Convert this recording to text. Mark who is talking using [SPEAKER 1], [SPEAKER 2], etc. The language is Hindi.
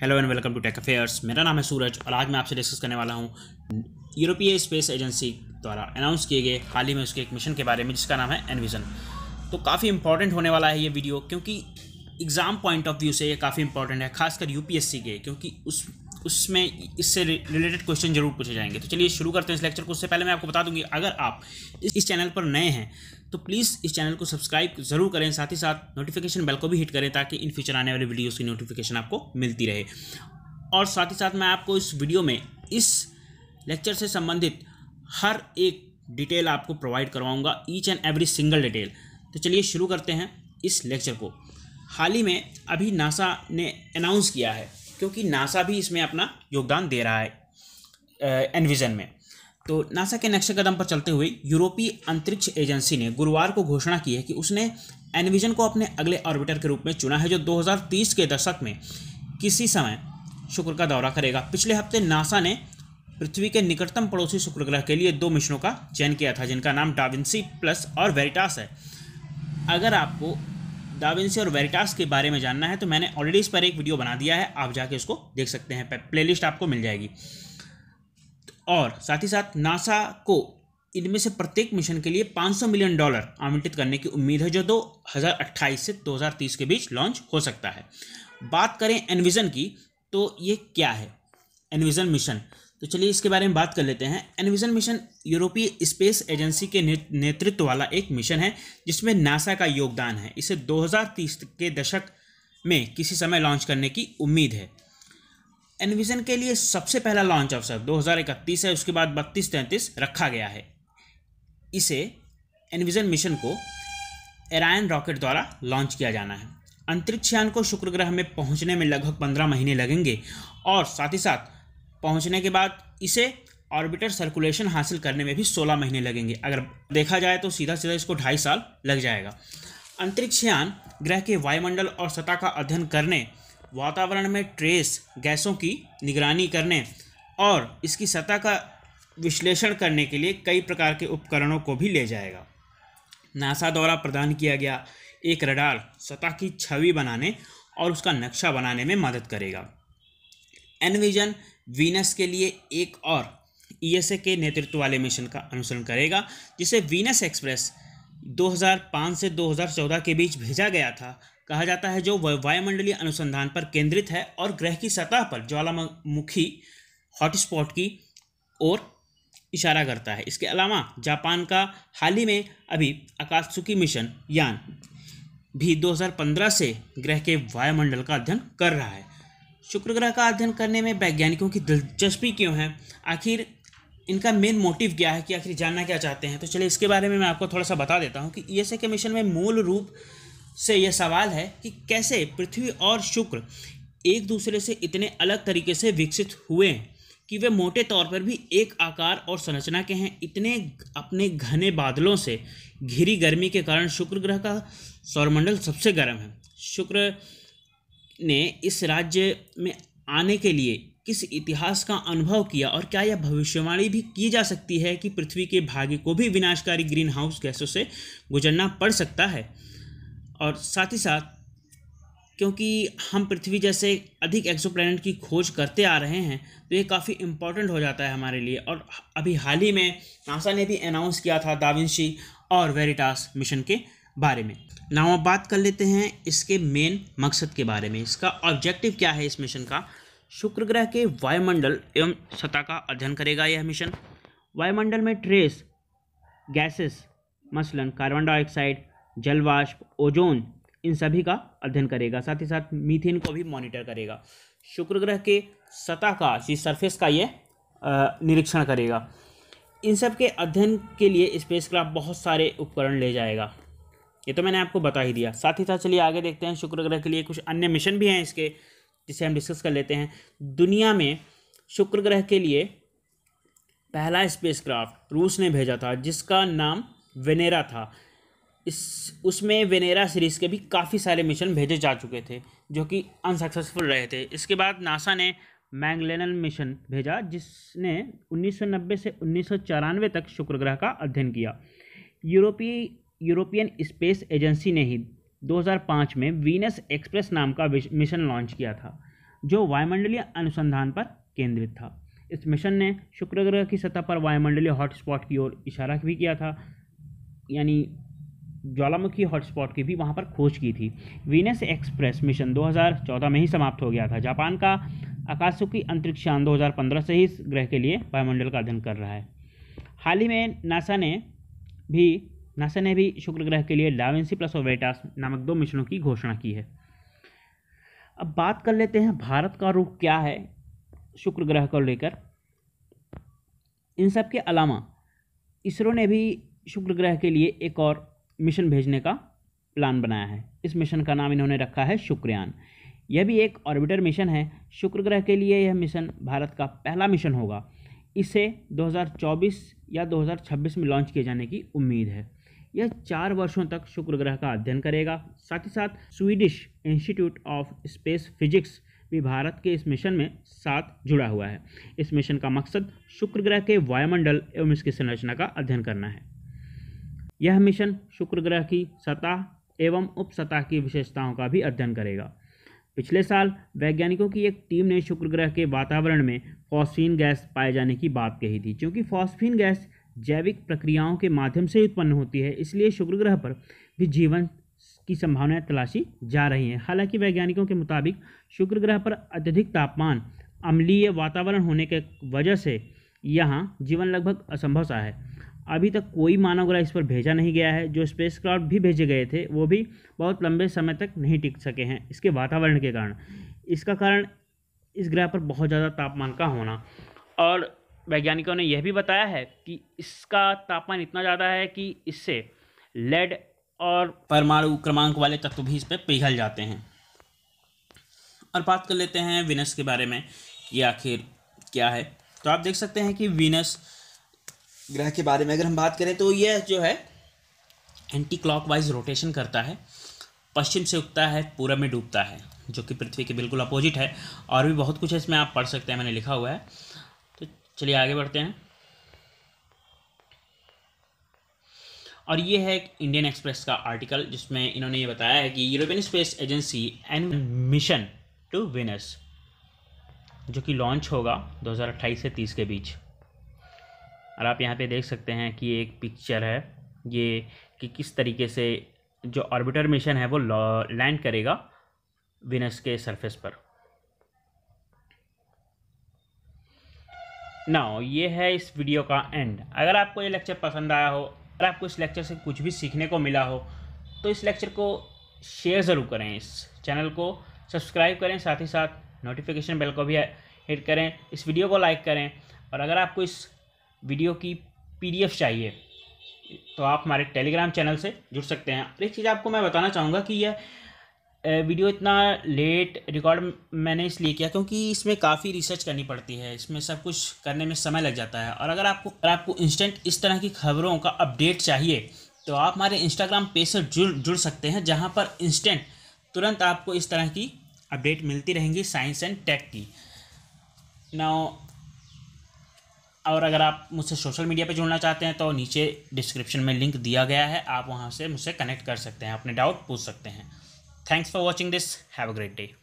[SPEAKER 1] Hello and welcome to tech affairs मेरा नाम है सूरज और आज मैं आपसे डिस्कस करने वाला हूँ यूरोपीय स्पेस एजेंसी द्वारा अनाउंस किए गए हाल ही में उसके एक मिशन के बारे में जिसका नाम है एनविजन तो काफ़ी इंपॉर्टेंट होने वाला है ये वीडियो क्योंकि एग्ज़ाम पॉइंट ऑफ व्यू से ये काफ़ी इंपॉर्टेंट है खासकर यूपीएससी के क्योंकि उस उसमें इससे रिलेटेड क्वेश्चन जरूर पूछे जाएंगे तो चलिए शुरू करते हैं इस लेक्चर को उससे पहले मैं आपको बता दूंगी अगर आप इस चैनल पर नए हैं तो प्लीज़ इस चैनल को सब्सक्राइब जरूर करें साथ ही साथ नोटिफिकेशन बेल को भी हिट करें ताकि इन फ्यूचर आने वाले वीडियोज़ की नोटिफिकेशन आपको मिलती रहे और साथ ही साथ मैं आपको इस वीडियो में इस लेक्चर से संबंधित हर एक डिटेल आपको प्रोवाइड करवाऊँगा each and every single detail तो चलिए शुरू करते हैं इस लेक्चर को हाल ही में अभी नासा ने अनाउंस किया है क्योंकि नासा भी इसमें अपना योगदान दे रहा है एनविजन में तो नासा के नक्शे कदम पर चलते हुए यूरोपीय अंतरिक्ष एजेंसी ने गुरुवार को घोषणा की है कि उसने एनविजन को अपने अगले ऑर्बिटर के रूप में चुना है जो 2030 के दशक में किसी समय शुक्र का दौरा करेगा पिछले हफ्ते नासा ने पृथ्वी के निकटतम पड़ोसी शुक्र ग्रह के लिए दो मिशनों का चयन किया था जिनका नाम डाविंसी प्लस और वेरिटास है अगर आपको दाविंसी और वेरिटास के बारे में जानना है तो मैंने ऑलरेडी इस पर एक वीडियो बना दिया है आप जाके उसको देख सकते हैं प्लेलिस्ट आपको मिल जाएगी और साथ ही साथ नासा को इनमें से प्रत्येक मिशन के लिए 500 मिलियन डॉलर आवंटित करने की उम्मीद है जो 2028 से 2030 के बीच लॉन्च हो सकता है बात करें एनविज़न की तो ये क्या है एनविज़न मिशन तो चलिए इसके बारे में बात कर लेते हैं एनविजन मिशन यूरोपीय स्पेस एजेंसी के नेतृत्व वाला एक मिशन है जिसमें नासा का योगदान है इसे 2030 के दशक में किसी समय लॉन्च करने की उम्मीद है एनविजन के लिए सबसे पहला लॉन्च अवसर दो है उसके बाद बत्तीस तैंतीस रखा गया है इसे एनविजन मिशन को एरायन रॉकेट द्वारा लॉन्च किया जाना है अंतरिक्ष यान को शुक्र ग्रह में पहुंचने में लगभग पंद्रह महीने लगेंगे और साथ ही साथ पहुंचने के बाद इसे ऑर्बिटर सर्कुलेशन हासिल करने में भी 16 महीने लगेंगे अगर देखा जाए तो सीधा सीधा इसको ढाई साल लग जाएगा अंतरिक्ष यान ग्रह के वायुमंडल और सतह का अध्ययन करने वातावरण में ट्रेस गैसों की निगरानी करने और इसकी सतह का विश्लेषण करने के लिए कई प्रकार के उपकरणों को भी ले जाएगा नासा द्वारा प्रदान किया गया एक रडार सतह की छवि बनाने और उसका नक्शा बनाने में मदद करेगा एनविजन वीनस के लिए एक और ईएसए e के नेतृत्व वाले मिशन का अनुसरण करेगा जिसे वीनस एक्सप्रेस 2005 से 2014 के बीच भेजा गया था कहा जाता है जो वायुमंडलीय अनुसंधान पर केंद्रित है और ग्रह की सतह पर ज्वालामुखी हॉटस्पॉट की ओर इशारा करता है इसके अलावा जापान का हाल ही में अभी अकात्सुकी मिशन यान भी 2015 से ग्रह के वायुमंडल का अध्ययन कर रहा है शुक्र ग्रह का अध्ययन करने में वैज्ञानिकों की दिलचस्पी क्यों है आखिर इनका मेन मोटिव क्या है कि आखिर जानना क्या चाहते हैं तो चलिए इसके बारे में मैं आपको थोड़ा सा बता देता हूँ कि ई e के मिशन में मूल रूप से यह सवाल है कि कैसे पृथ्वी और शुक्र एक दूसरे से इतने अलग तरीके से विकसित हुए कि वे मोटे तौर पर भी एक आकार और संरचना के हैं इतने अपने घने बादलों से घिरी गर्मी के कारण शुक्र ग्रह का सौरमंडल सबसे गर्म है शुक्र ने इस राज्य में आने के लिए किस इतिहास का अनुभव किया और क्या यह भविष्यवाणी भी की जा सकती है कि पृथ्वी के भाग्य को भी विनाशकारी ग्रीन हाउस गैसों से गुजरना पड़ सकता है और साथ ही साथ क्योंकि हम पृथ्वी जैसे अधिक एक्सो की खोज करते आ रहे हैं तो ये काफ़ी इम्पोर्टेंट हो जाता है हमारे लिए और अभी हाल ही में नासा ने भी अनाउंस किया था दाविंशी और वेरिटास मिशन के बारे में नाउ अब बात कर लेते हैं इसके मेन मकसद के बारे में इसका ऑब्जेक्टिव क्या है इस मिशन का शुक्र ग्रह के वायुमंडल एवं सतह का अध्ययन करेगा यह मिशन वायुमंडल में ट्रेस गैसेस मसलन कार्बन डाइऑक्साइड जलवाष्प ओजोन इन सभी का अध्ययन करेगा साथ ही साथ मीथेन को भी मॉनिटर करेगा शुक्र ग्रह के सतह का जी सरफेस का यह निरीक्षण करेगा इन सब के अध्ययन के लिए स्पेसक्राफ्ट बहुत सारे उपकरण ले जाएगा ये तो मैंने आपको बता ही दिया साथ ही साथ चलिए आगे देखते हैं शुक्र ग्रह के लिए कुछ अन्य मिशन भी हैं इसके जिसे हम डिस्कस कर लेते हैं दुनिया में शुक्र ग्रह के लिए पहला स्पेसक्राफ्ट रूस ने भेजा था जिसका नाम वेनेरा था इस उसमें वेनेरा सीरीज़ के भी काफ़ी सारे मिशन भेजे जा चुके थे जो कि अनसक्सेसफुल रहे थे इसके बाद नासा ने मैंगलेन मिशन भेजा जिसने 1990 से उन्नीस तक शुक्र ग्रह का अध्ययन किया यूरोपीय यूरोपियन स्पेस एजेंसी ने ही 2005 में वीनस एक्सप्रेस नाम का मिशन लॉन्च किया था जो वायुमंडलीय अनुसंधान पर केंद्रित था इस मिशन ने शुक्र ग्रह की सतह पर वायुमंडलीय हॉटस्पॉट की ओर इशारा भी किया था यानी ज्वालामुखी हॉटस्पॉट की भी वहाँ पर खोज की थी वीनस एक्सप्रेस मिशन 2014 में ही समाप्त हो गया था जापान का आकाशुकी अंतरिक्ष यान 2015 से ही इस ग्रह के लिए वायुमंडल का अध्ययन कर रहा है हाल ही में नासा ने भी नासा ने भी शुक्र ग्रह के लिए डावेंसी प्लस ओवेटास नामक दो मिशनों की घोषणा की है अब बात कर लेते हैं भारत का रुख क्या है शुक्र ग्रह को लेकर इन सब के अलावा इसरो ने भी शुक्र ग्रह के लिए एक और मिशन भेजने का प्लान बनाया है इस मिशन का नाम इन्होंने रखा है शुक्रयान यह भी एक ऑर्बिटर मिशन है शुक्र ग्रह के लिए यह मिशन भारत का पहला मिशन होगा इसे 2024 या 2026 में लॉन्च किए जाने की उम्मीद है यह चार वर्षों तक शुक्र ग्रह का अध्ययन करेगा साथ ही साथ Swedish Institute of Space Physics भी भारत के इस मिशन में साथ जुड़ा हुआ है इस मिशन का मकसद शुक्र ग्रह के वायुमंडल एवं इसकी संरचना का अध्ययन करना है यह मिशन शुक्र ग्रह की सतह एवं उपसतह की विशेषताओं का भी अध्ययन करेगा पिछले साल वैज्ञानिकों की एक टीम ने शुक्र ग्रह के वातावरण में फॉस्फीन गैस पाए जाने की बात कही थी क्योंकि फॉस्फीन गैस जैविक प्रक्रियाओं के माध्यम से उत्पन्न होती है इसलिए शुक्र ग्रह पर भी जीवन की संभावनाएं तलाशी जा रही हैं हालांकि वैज्ञानिकों के मुताबिक शुक्र ग्रह पर अत्यधिक तापमान अम्लीय वातावरण होने के वजह से यहाँ जीवन लगभग असंभव सा है अभी तक कोई मानव ग्रह इस पर भेजा नहीं गया है जो स्पेस क्राफ्ट भी भेजे गए थे वो भी बहुत लंबे समय तक नहीं टिक सके हैं इसके वातावरण के कारण इसका कारण इस ग्रह पर बहुत ज़्यादा तापमान का होना और वैज्ञानिकों ने यह भी बताया है कि इसका तापमान इतना ज़्यादा है कि इससे लेड और परमाणु क्रमांक वाले तत्व भी इस पर पिघल जाते हैं और बात कर लेते हैं विनस के बारे में कि आखिर क्या है तो आप देख सकते हैं कि विनस ग्रह के बारे में अगर हम बात करें तो यह जो है एंटी क्लॉकवाइज रोटेशन करता है पश्चिम से उगता है पूरब में डूबता है जो कि पृथ्वी के बिल्कुल अपोजिट है और भी बहुत कुछ है इसमें आप पढ़ सकते हैं मैंने लिखा हुआ है चलिए आगे बढ़ते हैं और ये है एक इंडियन एक्सप्रेस का आर्टिकल जिसमें इन्होंने ये बताया है कि European Space Agency and mission to Venus जो कि लॉन्च होगा 2028 से 30 के बीच और आप यहाँ पे देख सकते हैं कि एक पिक्चर है ये कि किस तरीके से जो ऑर्बिटर मिशन है वो लैंड करेगा विनस के सरफेस पर नाउ ये है इस वीडियो का एंड अगर आपको ये लेक्चर पसंद आया हो अगर आपको इस लेक्चर से कुछ भी सीखने को मिला हो तो इस लेक्चर को शेयर ज़रूर करें इस चैनल को सब्सक्राइब करें साथ ही साथ नोटिफिकेशन बेल को भी हिट करें इस वीडियो को लाइक करें और अगर आपको इस वीडियो की पीडीएफ चाहिए तो आप हमारे टेलीग्राम चैनल से जुड़ सकते हैं और एक चीज़ आपको मैं बताना चाहूँगा कि यह वीडियो इतना लेट रिकॉर्ड मैंने इसलिए किया क्योंकि इसमें काफ़ी रिसर्च करनी पड़ती है इसमें सब कुछ करने में समय लग जाता है और अगर आपको अगर आपको इंस्टेंट इस तरह की खबरों का अपडेट चाहिए तो आप हमारे इंस्टाग्राम पेज से जुड़ जुड़ सकते हैं जहाँ पर इंस्टेंट तुरंत आपको इस तरह की अपडेट मिलती रहेंगी साइंस एंड टेक की ना और अगर आप मुझसे सोशल मीडिया पर जुड़ना चाहते हैं तो नीचे डिस्क्रिप्शन में लिंक दिया गया है आप वहाँ से मुझसे कनेक्ट कर सकते हैं अपने डाउट पूछ सकते हैं Thanks for watching this. Have a great day.